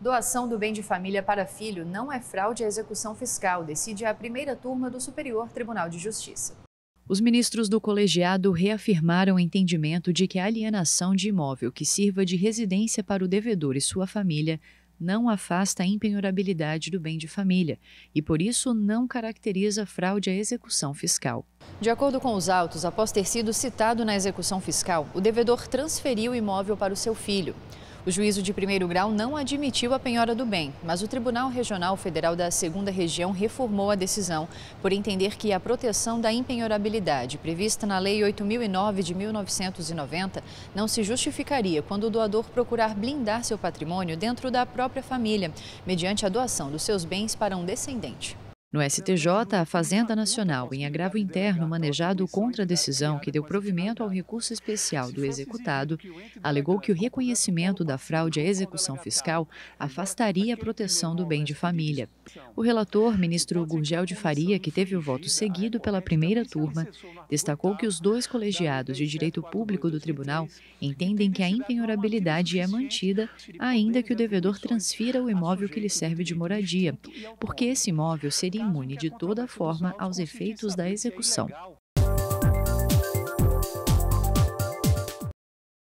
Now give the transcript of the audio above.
Doação do bem de família para filho não é fraude à execução fiscal, decide a primeira turma do Superior Tribunal de Justiça. Os ministros do colegiado reafirmaram o entendimento de que a alienação de imóvel que sirva de residência para o devedor e sua família não afasta a impenhorabilidade do bem de família e, por isso, não caracteriza fraude à execução fiscal. De acordo com os autos, após ter sido citado na execução fiscal, o devedor transferiu o imóvel para o seu filho. O juízo de primeiro grau não admitiu a penhora do bem, mas o Tribunal Regional Federal da Segunda Região reformou a decisão por entender que a proteção da impenhorabilidade prevista na Lei 8009 de 1990 não se justificaria quando o doador procurar blindar seu patrimônio dentro da própria família, mediante a doação dos seus bens para um descendente. No STJ, a Fazenda Nacional, em agravo interno manejado contra a decisão que deu provimento ao recurso especial do executado, alegou que o reconhecimento da fraude à execução fiscal afastaria a proteção do bem de família. O relator, ministro Gurgel de Faria, que teve o voto seguido pela primeira turma, destacou que os dois colegiados de direito público do tribunal entendem que a impenhorabilidade é mantida, ainda que o devedor transfira o imóvel que lhe serve de moradia, porque esse imóvel seria imune de toda forma aos efeitos da execução.